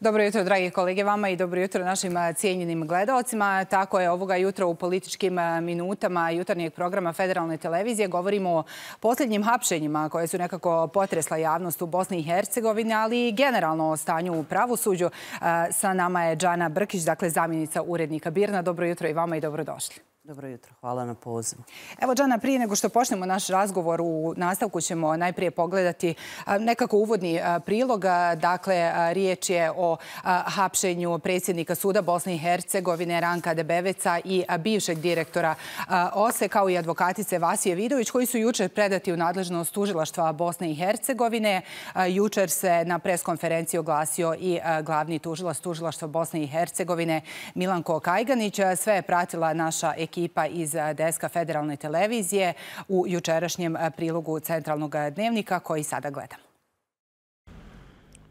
Dobro jutro, dragi kolege, vama i dobro jutro našim cijenjenim gledalcima. Tako je ovoga jutra u političkim minutama jutarnijeg programa Federalne televizije. Govorimo o posljednjim hapšenjima koje su nekako potresla javnost u Bosni i Hercegovini, ali i generalno o stanju u pravosuđu. Sa nama je Đana Brkić, dakle zamjenica urednika Birna. Dobro jutro i vama i dobrodošli. Dobro jutro, hvala na pozivu. Evo, Đana, prije nego što počnemo naš razgovor u nastavku ćemo najprije pogledati nekako uvodni prilog. Dakle, riječ je o hapšenju predsjednika suda Bosne i Hercegovine Ranka Debeveca i bivšeg direktora OSE, kao i advokatice Vasije Vidović, koji su jučer predati u nadležnost tužilaštva Bosne i Hercegovine. Jučer se na preskonferenciji oglasio i glavni tužilaštva Bosne i Hercegovine Milanko Kajganić. Sve je pratila naša ekipa ekipa iz eh, Deska federalne televizije u jučerašnjem eh, prilogu centralnog eh, dnevnika koji sada gledamo.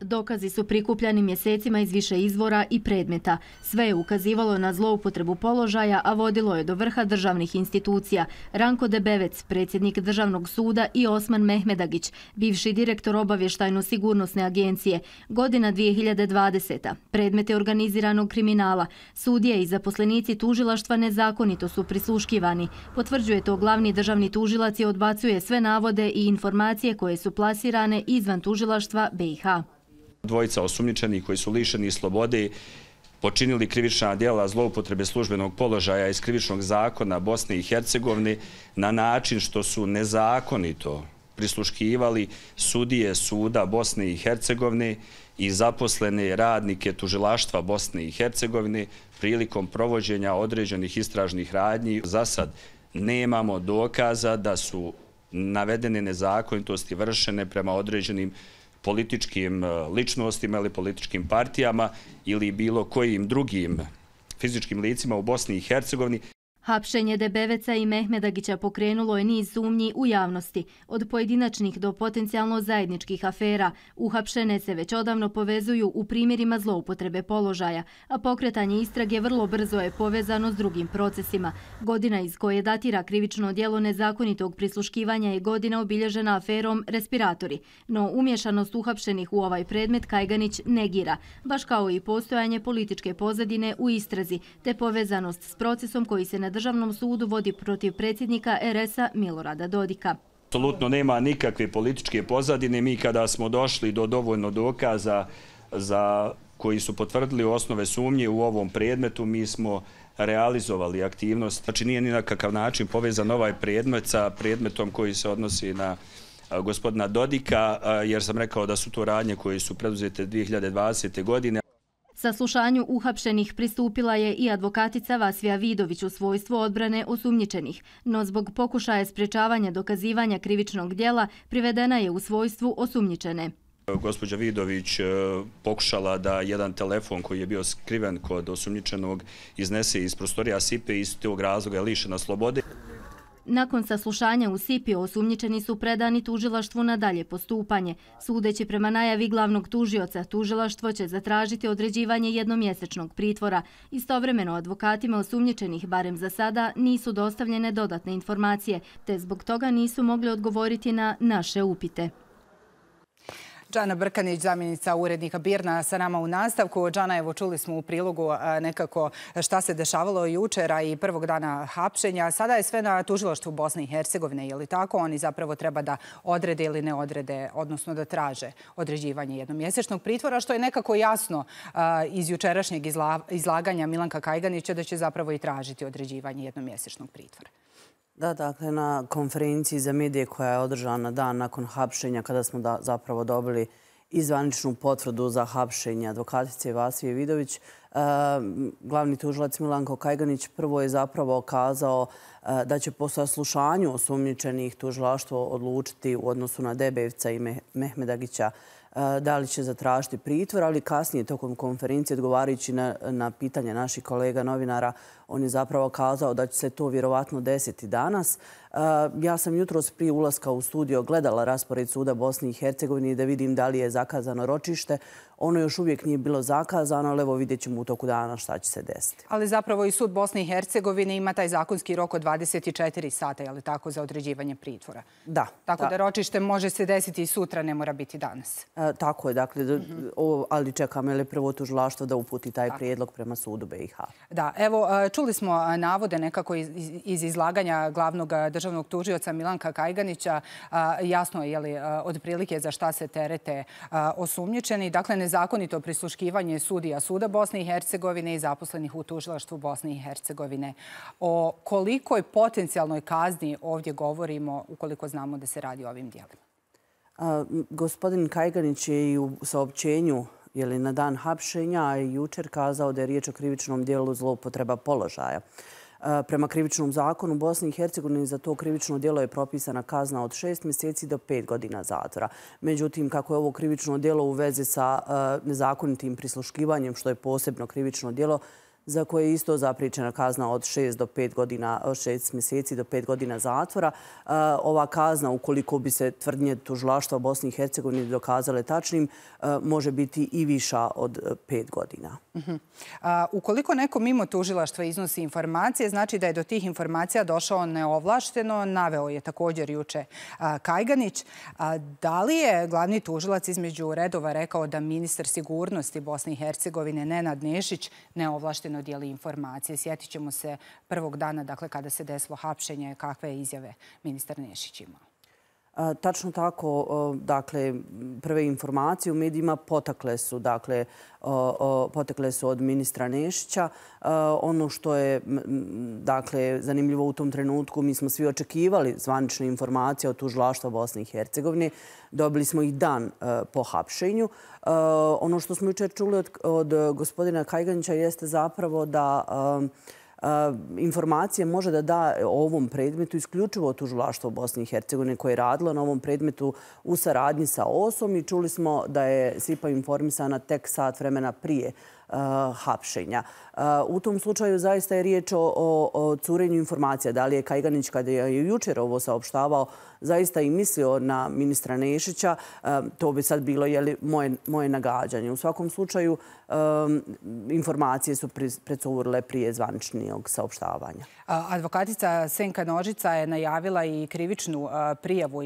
Dokazi su prikupljani mjesecima iz više izvora i predmeta. Sve je ukazivalo na zloupotrebu položaja, a vodilo je do vrha državnih institucija. Ranko Debevec, predsjednik državnog suda i Osman Mehmedagić, bivši direktor obavještajno-sigurnosne agencije. Godina 2020. Predmete organiziranog kriminala. Sudije i zaposlenici tužilaštva nezakonito su prisluškivani. Potvrđuje to glavni državni tužilac i odbacuje sve navode i informacije koje su plasirane izvan tužilaštva BiH dvojica osumničenih koji su lišeni slobode počinili krivična djela zloupotrebe službenog položaja iz krivičnog zakona Bosne i Hercegovine na način što su nezakonito prisluškivali sudije suda Bosne i Hercegovine i zaposlene radnike tužilaštva Bosne i Hercegovine prilikom provođenja određenih istražnih radnji. Za sad nemamo dokaza da su navedene nezakonitosti vršene prema određenim političkim e, ličnostima ili političkim partijama ili bilo kojim drugim fizičkim licima u Bosni i Hercegovini, Hapšenje Debeveca i Mehmedagića pokrenulo je niz sumnji u javnosti, od pojedinačnih do potencijalno zajedničkih afera. Uhapšene se već odavno povezuju u primjerima zloupotrebe položaja, a pokretanje istrage vrlo brzo je povezano s drugim procesima. Godina iz koje datira krivično djelo nezakonitog prisluškivanja je godina obilježena aferom respiratori, no umješanost uhapšenih u ovaj predmet Kajganić negira, baš kao i postojanje političke pozadine u istrazi, te povezanost s procesom koji se nadalje državnom sudu vodi protiv predsjednika RS-a Milorada Dodika. Absolutno nema nikakve političke pozadine. Mi kada smo došli do dovoljno dokaza za koji su potvrdili osnove sumnje u ovom predmetu, mi smo realizovali aktivnost. Znači nije ni na kakav način povezan ovaj predmet sa predmetom koji se odnosi na gospodina Dodika, jer sam rekao da su to radnje koje su preduzete 2020. godine. Sa Saslušanju uhapšenih pristupila je i advokatica Vasvija Vidović u svojstvu odbrane osumnjičenih, no zbog pokušaja sprečavanja dokazivanja krivičnog dijela privedena je u svojstvu osumnjičene. Gospodja Vidović e, pokušala da jedan telefon koji je bio skriven kod osumnjičenog iznese iz prostorija SIP-e iz tog razloga je lišena slobode. Nakon saslušanja u Sipi osumnjičeni su predani tužilaštvu na dalje postupanje. Sudeći prema najavi glavnog tužioca, tužilaštvo će zatražiti određivanje jednomjesečnog pritvora. Istovremeno, advokatima osumnjičenih, barem za sada, nisu dostavljene dodatne informacije, te zbog toga nisu mogli odgovoriti na naše upite. Đana Brkanić, zamjenica urednika Birna, sa nama u nastavku. Đana, evo, čuli smo u prilogu nekako šta se dešavalo jučera i prvog dana hapšenja. Sada je sve na tužiloštvu Bosne i Hercegovine, je li tako? Oni zapravo treba da odrede ili ne odrede, odnosno da traže određivanje jednomjesečnog pritvora, što je nekako jasno iz jučerašnjeg izlaganja Milanka Kajganića da će zapravo i tražiti određivanje jednomjesečnog pritvora. Da, dakle, na konferenciji za medije koja je održana dan nakon hapšenja, kada smo zapravo dobili izvaničnu potvrdu za hapšenje advokatice Vasije Vidović, e, glavni tužilac Milanko Kajganić prvo je zapravo kazao e, da će po saslušanju osumnjičenih tužilaštvo odlučiti u odnosu na Debevca i Mehmedagića e, da li će zatražiti pritvor, ali kasnije tokom konferencije, odgovarajući na pitanje naših kolega novinara, On je zapravo kazao da će se to vjerovatno desiti danas. E, ja sam jutro prije ulaska u studio gledala raspored suda Bosni i Hercegovini da vidim da li je zakazano ročište. Ono još uvijek nije bilo zakazano, ali evo vidjet ćemo u toku dana šta će se desiti. Ali zapravo i sud Bosne i Hercegovine ima taj zakonski rok od 24 sata, je li tako, za određivanje pritvora? Da. Tako da ročište može se desiti i sutra, ne mora biti danas. E, tako je, dakle, ali čekam je li prvo tužilaštvo da uputi taj prijedlog prema sudu BiH. Da, evo, e, čuli smo navode nekako iz izlaganja glavnog državnog tužioca Milanka Kajganića. Jasno je li od prilike za šta se terete osumnjičeni. Dakle, nezakonito prisluškivanje sudija suda Bosne i Hercegovine i zaposlenih u tužilaštvu Bosne i Hercegovine. O kolikoj potencijalnoj kazni ovdje govorimo ukoliko znamo da se radi o ovim dijelima? Gospodin Kajganić je i u saopćenju je li na dan hapšenja, a i jučer kazao da je riječ o krivičnom dijelu zloupotreba položaja. E, prema krivičnom zakonu Bosni i Hercegovini za to krivično dijelo je propisana kazna od šest mjeseci do pet godina zatvora. Međutim, kako je ovo krivično dijelo u vezi sa e, nezakonitim prisluškivanjem, što je posebno krivično dijelo, za koje je isto zapričena kazna od 6 do 5 godina, 6 mjeseci do 5 godina zatvora. E, ova kazna, ukoliko bi se tvrdnje tužlaštva Bosni i Hercegovini dokazale tačnim, e, može biti i viša od 5 godina. Mhm. Ukoliko neko mimo tužilaštva iznosi informacije, znači da je do tih informacija došao neovlašteno, naveo je također juče Kajganić. Da li je glavni tužilac između redova rekao da ministar sigurnosti Bosni i Hercegovine, Nenad Nešić, neovlašteno nedovoljno dijeli informacije. Sjetit ćemo se prvog dana dakle, kada se desilo hapšenje, kakve izjave ministar Nešić imao. Tačno tako, dakle, prve informacije u medijima potakle su, dakle, potekle su od ministra Nešića. Ono što je dakle, zanimljivo u tom trenutku, mi smo svi očekivali zvanične informacije o tužilaštva Bosne i Hercegovine. Dobili smo i dan e, po hapšenju. E, ono što smo jučer čuli od, od gospodina Kajganića jeste zapravo da... E, informacije može da da o ovom predmetu isključivo tužilaštvo Bosne i Hercegovine koje je radilo na ovom predmetu u saradnji sa OSOM i čuli smo da je SIPA informisana tek sat vremena prije E, hapšenja. E, u tom slučaju zaista je riječ o curenju informacija. Da li je Kajganić, kada je jučer ovo saopštavao, zaista i mislio na ministra Nešića, e, to bi sad bilo moje nagađanje. U svakom slučaju, informacije su predsovorile prije zvaničnijog saopštavanja. Advokatica Senka Nožica je najavila i krivičnu prijavu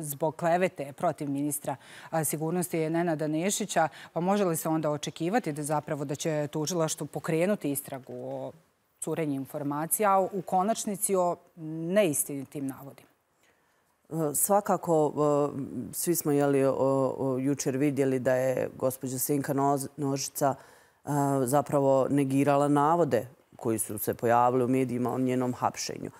zbog klevete protiv ministra sigurnosti Nenada Nešića. Pa može li se onda očekivati da zapravo da će tužilaštvo pokrenuti istragu o curenju informacija, a u konačnici o neistinitim navodima. E, svakako, e, svi smo jeli, jučer vidjeli da je gospođa Sinka Nožica e, zapravo negirala navode koji su se pojavili u medijima o njenom hapšenju.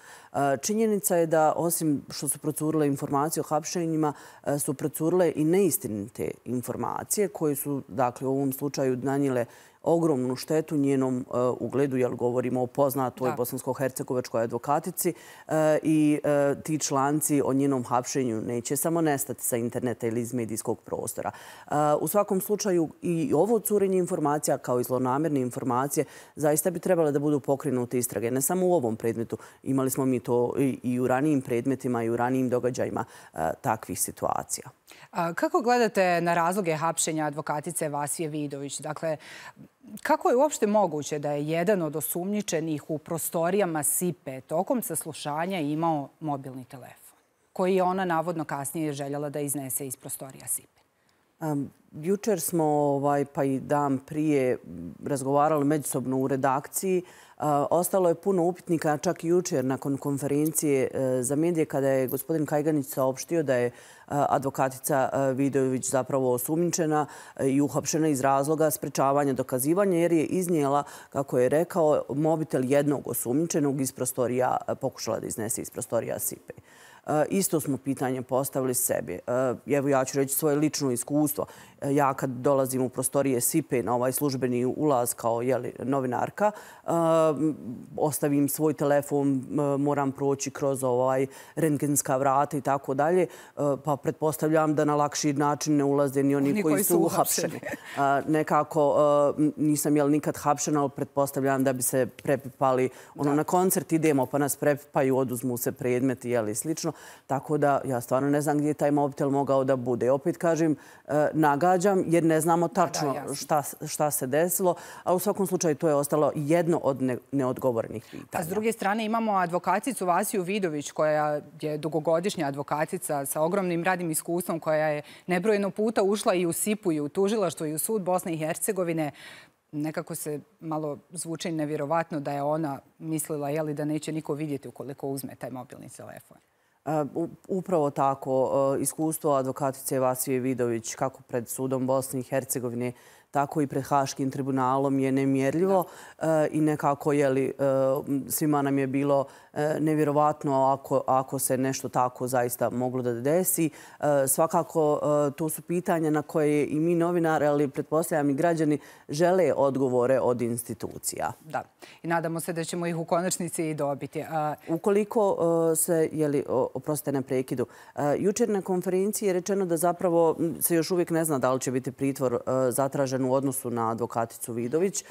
Činjenica je da osim što su procurile informacije o hapšenjima, su procurile i neistinite informacije koje su dakle, u ovom slučaju nanjile ogromnu štetu njenom e, ugledu, jer govorimo o poznatoj bosansko-hercegovečkoj advokatici e, i e, ti članci o njenom hapšenju neće samo nestati sa interneta ili iz medijskog prostora. U svakom slučaju i ovo curenje informacija kao i zlonamerne informacije zaista bi trebalo da budu pokrenute istrage. Ne samo u ovom predmetu. Imali smo mi to i u ranijim predmetima i u ranijim događajima takvih situacija. Kako gledate na razloge hapšenja advokatice Vasije Vidović? Dakle, Kako je uopšte moguće da je jedan od osumnjičenih u prostorijama SIPE tokom saslušanja imao mobilni telefon, koji je ona navodno kasnije željela da iznese iz prostorija SIPE? Jučer smo, ovaj, pa i dan prije, razgovarali međusobno u redakciji. Ostalo je puno upitnika, čak i jučer, nakon konferencije e, za medije, kada je gospodin Kajganić saopštio da je advokatica Vidojević zapravo osumničena e, i uhapšena iz razloga sprečavanja dokazivanja, jer je iznijela, kako je rekao, mobitel jednog osumničenog iz prostorija, pokušala da iznese iz prostorija SIPE. Eh, isto smo pitanje postavili sebi. Eh, evo ja ću reći svoje lično iskustvo. Eh, ja kad dolazim u prostorije SIPE na ovaj službeni ulaz kao jeli, novinarka, ostavim svoj telefon, moram proći kroz ovaj rentgenska vrata i tako dalje, pa pretpostavljam da na lakši način ne ulaze ni oni koji su uhapšeni. Nekako nisam jel, nikad hapšena, ali pretpostavljam da bi se prepipali. Ono, Na koncert idemo pa nas prepipaju, oduzmu se predmeti i slično slično. Tako da ja stvarno ne znam gdje je taj mobitel mogao da bude. Opet kažem, e, nagađam jer ne znamo tačno šta se desilo, a u svakom slučaju to je ostalo jedno od neodgovornih pitanja. A s druge strane imamo advokacicu Vasiju Vidović koja je dugogodišnja advokacica sa ogromnim radim iskustvom koja je nebrojeno puta ušla i u SIP-u i u tužilaštvo i u sud Bosne i Hercegovine. Nekako se malo zvuče nevjerovatno da je ona mislila da neće niko vidjeti ukoliko uzme taj mobilni telefon. E, upravo tako, e, iskustvo advokatice Vasije Vidović kako pred sudom Bosne i Hercegovine tako i pred Haškim tribunalom je nemjerljivo eh, i nekako eh, svima nam je bilo eh, nevjerovatno ako se nešto tako zaista moglo da desi. Svakako, to su pitanja na koje i mi novinari, ali pretpostavljam i građani, žele odgovore od institucija. Da, i nadamo se da ćemo ih u konačnici i dobiti. Ukoliko se, jeli, oprostite na prekidu, jučer na konferenciji je rečeno da zapravo se još uvijek ne zna da li će biti pritvor zatražen u odnosu na advokaticu Vidović. E,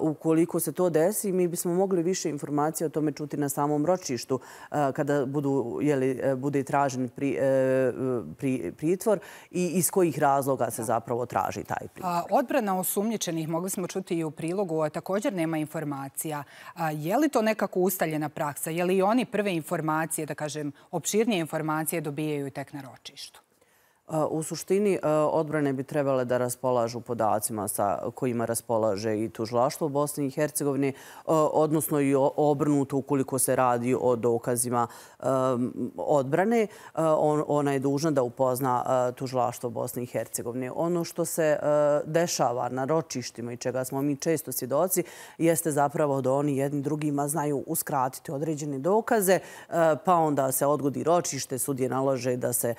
ukoliko se to desi, mi bismo mogli više informacije o tome čuti na samom ročištu e, kada e, bude tražen pritvor i iz kojih razloga se zapravo traži taj pritvor. Odbrana osumnječenih, mogli smo čuti i u prilogu, također nema informacija. Je li to nekako ustaljena praksa? Je li oni prve informacije, da kažem, opširnije informacije dobijaju tek na ročištu? E, u suštini e, odbrane bi trebale da raspolažu podacima sa kojima raspolaže i tužilaštvo Bosne i Hercegovine, e, odnosno i obrnuto ukoliko se radi o dokazima odbrane. Ona je dužna da upozna tužilaštvo Bosne i Hercegovine. Ono što se dešava na ročištima i čega smo mi često svjedoci jeste zapravo da oni jednim drugima znaju uskratiti određene dokaze, pa onda se odgodi ročište, sudje nalože da se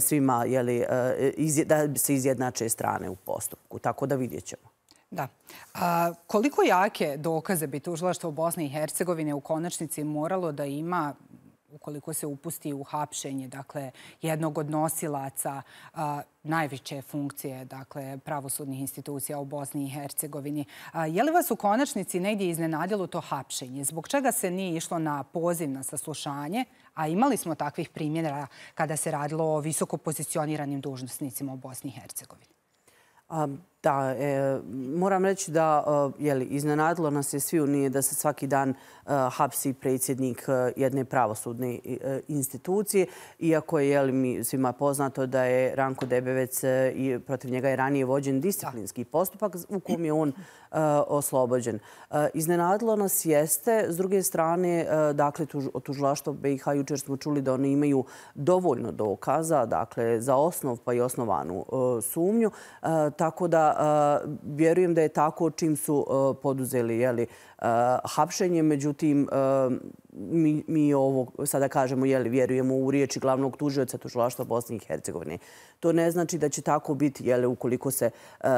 svima jeli E, da se izjednače strane u postupku. Tako da vidjet ćemo. Da. A, koliko jake dokaze bi tužilaštvo Bosne i Hercegovine u konačnici moralo da ima ukoliko se upusti u hapšenje dakle, jednog od nosilaca najveće funkcije dakle, pravosudnih institucija u Bosni i Hercegovini. Je li vas u konačnici negdje iznenadilo to hapšenje? Zbog čega se nije išlo na poziv na saslušanje? A imali smo takvih primjera kada se radilo o visoko pozicioniranim dužnostnicima u Bosni i Hercegovini? Da, e, moram reći da e, je li, iznenadilo nas je svi unije da se svaki dan e, hapsi predsjednik e, jedne pravosudne e, institucije, iako je li, mi svima poznato da je Ranko Debevec i protiv njega je ranije vođen disciplinski postupak u kom je on oslobođen. iznenadilo nas jeste, s druge strane, dakle, tuž, od BiH jučer smo čuli da oni imaju dovoljno dokaza, dakle, za osnov pa i osnovanu sumnju, tako da vjerujem da je tako čim su poduzeli hapšenje. Međutim, mi, mi ovo sada kažemo, jeli, vjerujemo u riječi glavnog tužioca tužilaštva Bosne i Hercegovine. To ne znači da će tako biti, jeli, ukoliko se e,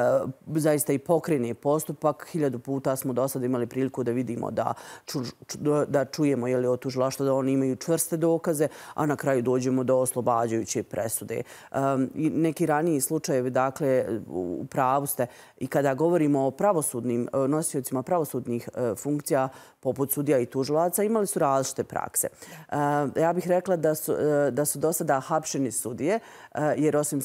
zaista i pokrene postupak. Hiljadu puta smo do sada imali priliku da vidimo, da, da čujemo jeli, od tužilaštva da oni imaju čvrste dokaze, a na kraju dođemo do oslobađajuće presude. E, neki raniji slučajevi, dakle, u pravu ste, i kada govorimo o pravosudnim e, nosiocima pravosudnih e, funkcija, poput sudija i tužilaca, imali su različite prakse. E, ja bih rekla e, da su do sada hapšeni sudije, e, jer osim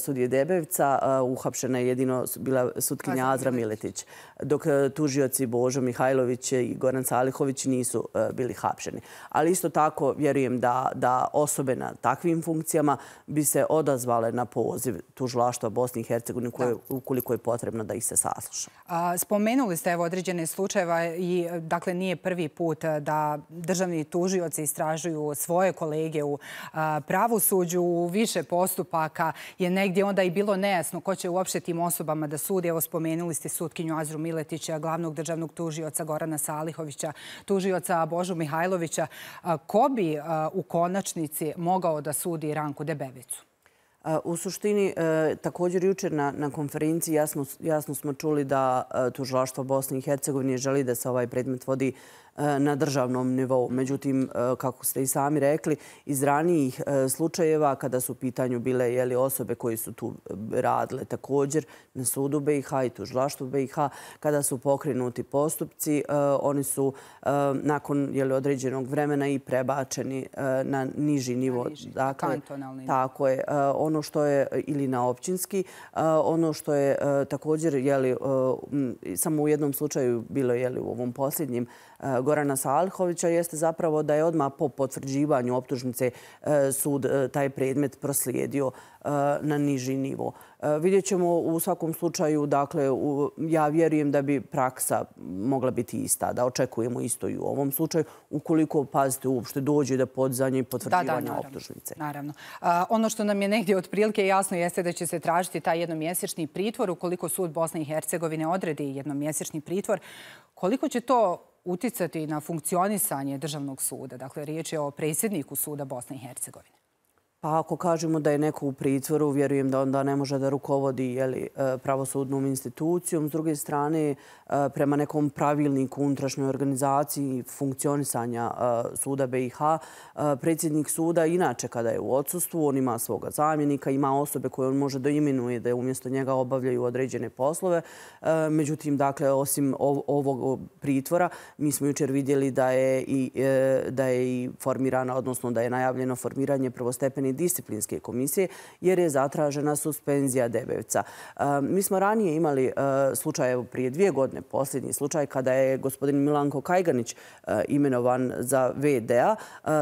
sudije Debevca, uhapšena je jedino bila sutkinja Azra Miletić, dok tužioci Božo Mihajlović i Goran Salihović nisu bili hapšeni. Ali isto tako vjerujem da osobe na takvim funkcijama bi se odazvale na poziv tužilaštva Bosni i Hercegovini ukoliko je potrebno da ih se sasluša. Spomenuli ste određene slučajeva i dakle, dakle nije prvi put e, da državni tužioci istražuju svoje kolege u e, pravosuđu u više postupaka je negdje onda i bilo nejasno ko će uopšte tim osobama da sudi. Evo spomenuli ste sutkinju Azru Miletića, glavnog državnog tužioca Gorana Salihovića, tužioca Božu Mihajlovića. E, ko bi u konačnici mogao da sudi Ranku Debevicu? U suštini, e, također jučer na konferenciji jasno smo čuli da e, tužilaštvo Bosne i Hercegovine želi da se ovaj predmet vodi E, na državnom nivou. Međutim, e, kako ste i sami rekli, iz ranijih e, slučajeva kada su u pitanju bile jeli, osobe koje su tu radile također na sudu BiH i tužilaštvu BiH, kada su pokrenuti postupci, oni su nakon jeli, određenog vremena i prebačeni na niži nivo. dakle, kantonalni. Tako je. Ono što je ili na općinski, ono što je također jeli, samo u jednom slučaju bilo jeli, u ovom posljednjem E, Gorana Salhovića jeste zapravo da je odmah po potvrđivanju optužnice e, sud e, taj predmet proslijedio na niži nivo. Vidjet ćemo u svakom slučaju, dakle, ja vjerujem da bi praksa mogla biti ista, da očekujemo isto i u ovom slučaju, ukoliko, pazite, uopšte dođe da podzanje i potvrđivanje optužnice. Naravno. Ono što nam je negdje od prilike jasno jeste da će se tražiti taj jednomjesečni pritvor, ukoliko sud Bosne i Hercegovine odredi jednomjesečni pritvor, koliko će to uticati na funkcionisanje državnog suda? Dakle, riječ je o predsjedniku suda Bosne i Hercegovine. Pa ako kažemo da je neko u pritvoru, vjerujem da onda ne može da rukovodi e, pravosudnom institucijom. S druge strane, e, prema nekom pravilniku unutrašnjoj organizaciji funkcionisanja e, suda BiH, predsjednik suda inače kada je u odsustvu, on ima svoga zamjenika, ima osobe koje on može da imenuje da umjesto njega obavljaju određene poslove. Međutim, dakle, osim ovog pritvora, mi smo jučer vidjeli da je i formirana, odnosno da je najavljeno formiranje prvostepeni disciplinske komisije jer je zatražena suspenzija Debevca. E, mi smo ranije imali e, slučaj, evo prije dvije godine, posljednji slučaj kada je gospodin Milanko Kajganić e, imenovan za VDA.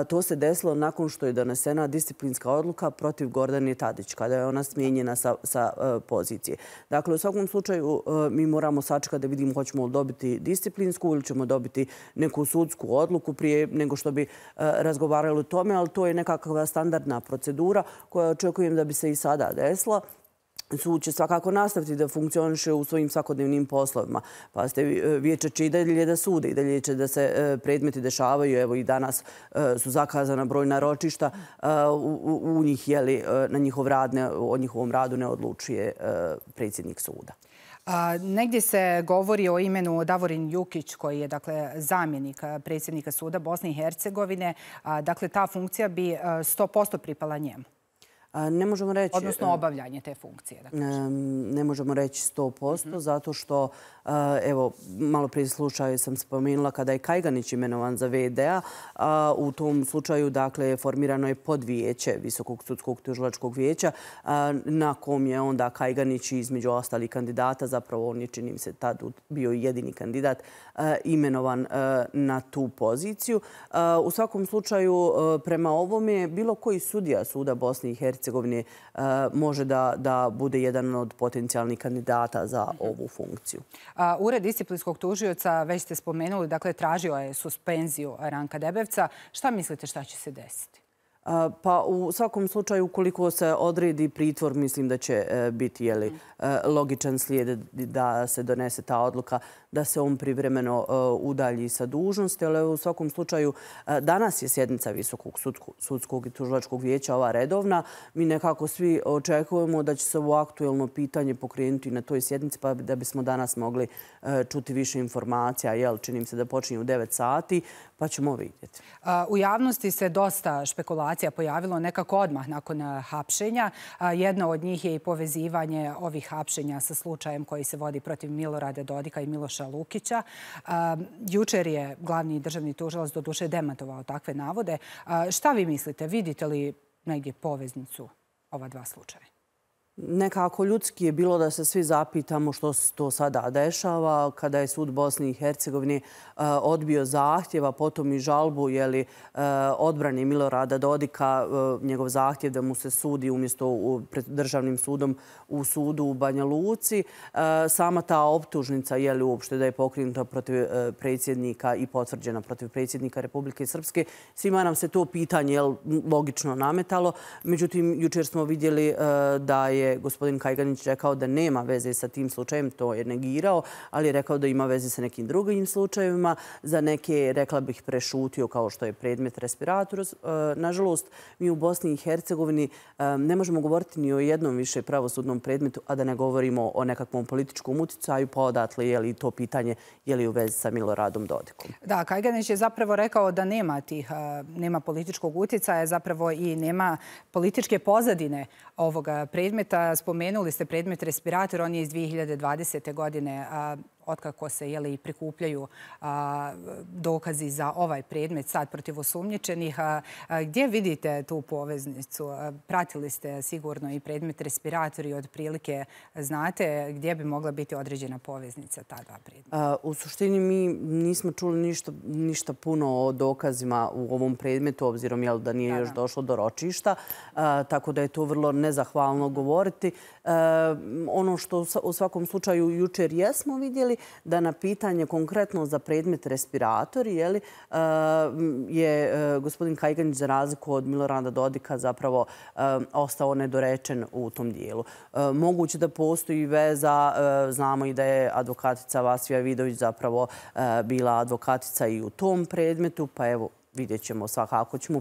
To se desilo nakon što je donesena disciplinska odluka protiv Gordane Tadić kada je ona smijenjena sa pozicije. Dakle, u svakom slučaju mi moramo sačekati da vidimo hoćemo li dobiti disciplinsku ili ćemo dobiti neku sudsku odluku prije nego što bi razgovarali o tome, ali to je nekakva standardna protiv procedura koja očekujem da bi se i sada desila. Sud će svakako nastaviti da funkcioniše u svojim svakodnevnim poslovima. Pazite, e, vijeće će i dalje da sude, i dalje će da se e, predmeti dešavaju. Evo i danas e, su zakazana brojna ročišta. U njih, je li na njihov rad, o njihovom radu ne odlučuje predsjednik suda. Negdje se govori o imenu Davorin Jukić koji je dakle zamjenik predsjednika suda Bosne i Hercegovine. Dakle, ta funkcija bi 100% pripala njemu. Ne možemo reći... Odnosno e, obavljanje te funkcije. Ne možemo reći 100% mhm. zato što Evo, malo prije slučaju sam spomenula kada je Kajganić imenovan za VDA. U tom slučaju, dakle, formirano je podvijeće Visokog sudskog tužilačkog vijeća, na kom je onda Kajganić između ostalih kandidata, zapravo on je, činim se, tad bio jedini kandidat, imenovan na tu poziciju. U svakom slučaju, prema ovome, bilo koji sudija suda Bosne i Hercegovine može da bude jedan od potencijalnih kandidata za mhm. ovu funkciju. Ured disciplinskog tužioca, već ste spomenuli, dakle, tražio je suspenziju Ranka Debevca. Šta mislite šta će se desiti? Pa u svakom slučaju, ukoliko se odredi pritvor, mislim da će e, biti e, logičan slijed da se donese ta odluka da se on privremeno e, udalji sa dužnosti. Ali u svakom slučaju, e, danas je sjednica Visokog sudskog i tužilačkog vijeća ova redovna. Mi nekako svi očekujemo da će se ovo aktuelno pitanje pokrenuti na toj sjednici pa da bismo danas mogli e, čuti više informacija. Jel, čini se da počinje u 9 sati pa ćemo vidjeti. U javnosti se dosta špekulacija pojavilo nekako odmah nakon hapšenja. Jedna od njih je i povezivanje ovih hapšenja sa slučajem koji se vodi protiv Milorada Dodika i Miloša Miloša Lukića. Jučer je glavni državni tužilac do duše dematovao takve navode. Šta vi mislite? Vidite li negdje poveznicu ova dva slučaja? nekako ljudski je bilo da se svi zapitamo što se to sada dešava kada je sud Bosni i Hercegovine e, odbio zahtjeva, potom i žalbu jeli, e, odbrani Milorada Dodika, e, njegov zahtjev da mu se sudi umjesto u, pred državnim sudom u sudu u Banja Luci. Sama ta optužnica je li uopšte da je pokrenuta protiv predsjednika i potvrđena protiv predsjednika Republike Srpske. Svima nam se to pitanje jel, logično nametalo. Međutim, jučer smo vidjeli da je gospodin Kajganić rekao da nema veze sa tim slučajem, to je negirao, ali je rekao da ima veze sa nekim drugim slučajevima. Za neke, rekla bih, prešutio kao što je predmet respiratora. E, nažalost, mi u Bosni i Hercegovini e, ne možemo govoriti ni o jednom više pravosudnom predmetu, a da ne govorimo o nekakvom političkom uticaju, pa odatle je li to pitanje je li u vezi sa Miloradom Dodikom. Da, Kajganić je zapravo rekao da nema tih, e, nema političkog uticaja, zapravo i nema političke pozadine ovoga predmeta predmeta, spomenuli ste predmet respirator, on je iz 2020. godine otkako se jeli, prikupljaju a, dokazi za ovaj predmet sad protiv osumnječenih. A, a, gdje vidite tu poveznicu? A, pratili ste sigurno i predmet respiratori od prilike. Znate gdje bi mogla biti određena poveznica ta dva predmeta? U suštini mi nismo čuli ništa, ništa puno o dokazima u ovom predmetu, obzirom jel, da nije da, još da. došlo do ročišta, a, tako da je to vrlo nezahvalno govoriti. A, ono što u svakom slučaju jučer jesmo vidjeli, naveli da na pitanje konkretno za predmet respirator je e, e, gospodin Kajganić za razliku od Miloranda Dodika zapravo e, ostao nedorečen u tom dijelu. Moguće da postoji veza, znamo i da je advokatica Vasija Vidović zapravo bila advokatica i u tom predmetu, pa evo vidjet ćemo svakako ćemo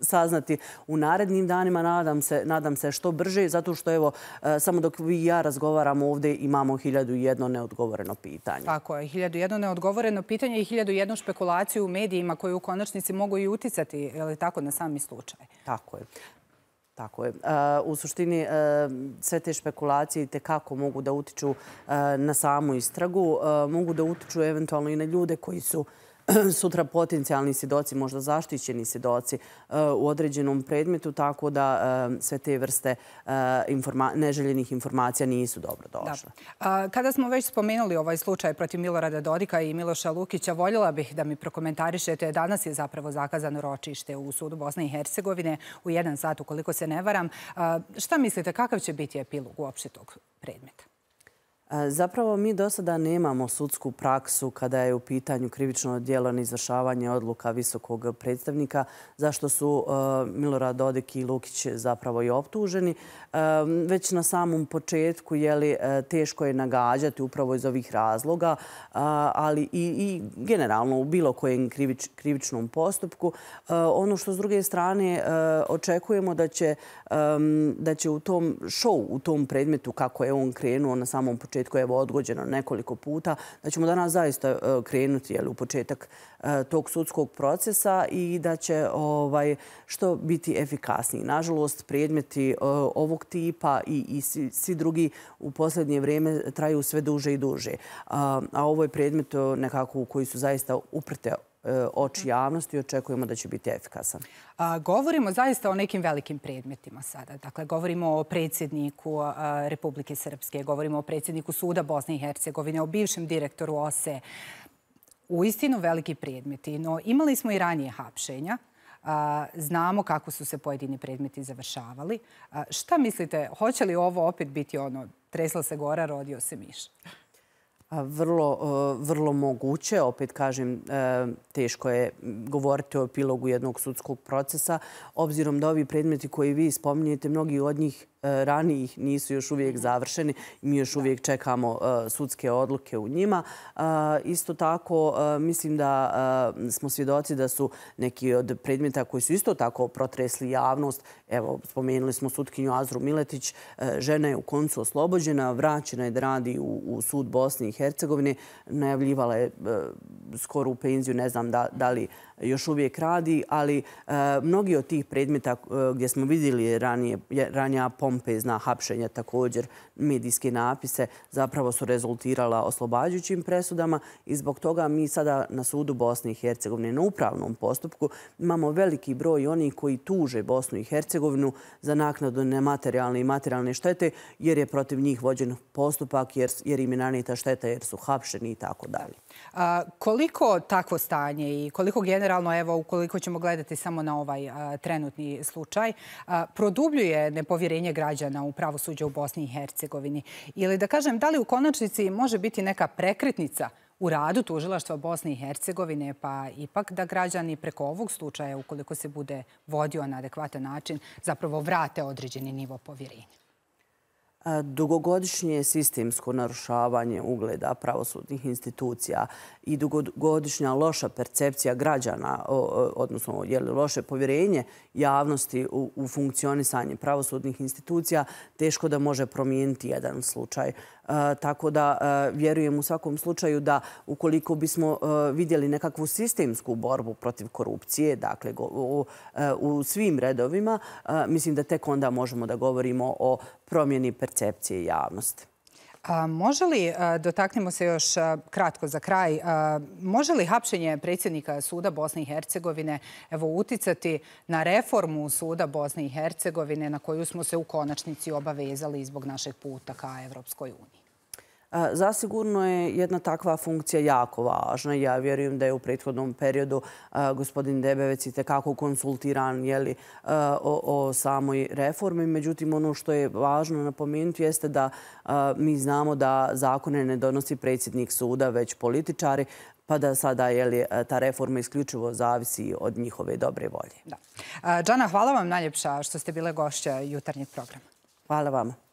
saznati u narednim danima, nadam se što brže, zato što evo, e, samo dok vi i ja razgovaramo ovdje, imamo 1001 neodgovoreno pitanje. Tako je, 1001 neodgovoreno pitanje i 1001 špekulaciju u medijima koje u konačnici mogu i uticati, je li tako, na sami slučaj? Tako je. Tako je. E, u suštini e, sve te špekulacije i te kako mogu da utiču na samu istragu, mogu da utiču eventualno i na ljude koji su... sutra potencijalni svjedoci, možda zaštićeni svjedoci e, u određenom predmetu, tako da e, sve te vrste e, neželjenih informacija nisu dobro došle. Kada smo već spomenuli ovaj slučaj protiv Milorada Dodika i Miloša Lukića, voljela bih da mi prokomentarišete. Danas je zapravo zakazano ročište u sudu Bosne i Hercegovine u jedan sat, ukoliko se ne varam. Šta mislite, kakav će biti epilog uopšte tog predmeta? Zapravo mi do sada nemamo sudsku praksu kada je u pitanju krivično djelo na izvršavanje odluka visokog predstavnika, zašto su Milorad Dodik i Lukić zapravo i optuženi. Već na samom početku je li teško je nagađati upravo iz ovih razloga, ali i generalno u bilo kojem krivičnom postupku. Ono što s druge strane očekujemo da će u tom šou, u tom predmetu kako je on krenuo na samom početku, početku je odgođeno nekoliko puta, da ćemo danas zaista e, krenuti u početak e, tog sudskog procesa i da će ovaj, što biti efikasniji. Nažalost, predmeti e, ovog tipa i svi drugi u posljednje vrijeme traju sve duže i duže. A ovo je predmet nekako u koji su zaista uprte E, oči javnosti i očekujemo da će biti efikasan. Govorimo zaista o nekim velikim predmetima sada. Dakle, govorimo o predsjedniku Republike Srpske, govorimo o predsjedniku Suda Bosne i Hercegovine, o bivšem direktoru OSE. U istinu veliki predmeti, no imali smo i ranije hapšenja. Znamo kako su se pojedini predmeti završavali. Šta mislite, hoće li ovo opet biti ono, tresla se gora, rodio se miš? Vrlo, e, vrlo moguće, opet kažem, e, teško je govoriti o epilogu jednog sudskog procesa, obzirom da ovi predmeti koji vi spominjete, mnogi od njih E, ranijih nisu još uvijek mhm. završeni. Mi još uvijek čekamo e, sudske odluke u njima. E, isto tako mislim da smo svjedoci da su neki od predmeta koji su isto tako protresli javnost. Evo, spomenuli smo sutkinju Azru Miletić. Žena je u koncu oslobođena, vraćena je da radi u sud Bosne i Hercegovine. Najavljivala je skoro u penziju, ne znam da li još uvijek radi, ali e, mnogi od tih predmeta e, gdje smo vidjeli ranja pompe pompezna hapšenja, također medijske napise, zapravo su rezultirala oslobađućim presudama i zbog toga mi sada na sudu Bosne i Hercegovine na upravnom postupku imamo veliki broj onih koji tuže Bosnu i Hercegovinu za naknadu nematerijalne i materijalne štete jer je protiv njih vođen postupak jer im je naneta šteta jer su hapšeni i tako dalje. Koliko takvo stanje i koliko generalno, evo, ukoliko ćemo gledati samo na ovaj trenutni slučaj, produbljuje nepovjerenje građana u pravosuđe u Bosni i Hercegovini? Ili da kažem, da li u konačnici može biti neka prekretnica u radu tužilaštva Bosne i Hercegovine, pa ipak da građani preko ovog slučaja, ukoliko se bude vodio na adekvatan način, zapravo vrate određeni nivo povjerenja? Dugogodišnje sistemsko narušavanje ugleda pravosudnih institucija i dugogodišnja loša percepcija građana, odnosno loše povjerenje javnosti u funkcionisanje pravosudnih institucija, teško da može promijeniti jedan slučaj. E, tako da e, vjerujem u svakom slučaju da ukoliko bismo e, vidjeli nekakvu sistemsku borbu protiv korupcije dakle, u svim redovima, mislim da tek onda možemo da govorimo o promjeni percepcije javnosti. Može li, dotaknemo se još kratko za kraj, može li hapšenje predsjednika Suda Bosne i Hercegovine uticati na reformu Suda Bosne i Hercegovine na koju smo se u konačnici obavezali zbog našeg puta ka Evropskoj uniji? E, zasigurno je jedna takva funkcija jako važna. Ja vjerujem da je u prethodnom periodu e, gospodin Debevec i tekako konsultiran e, o samoj reformi. Međutim, ono što je važno napomenuti jeste da mi znamo da zakone ne donosi predsjednik suda, već političari, pa da sada ta reforma isključivo zavisi od njihove dobre volje. Đana, hvala vam najljepša što ste bile gošća jutarnjeg programa. Hvala vam.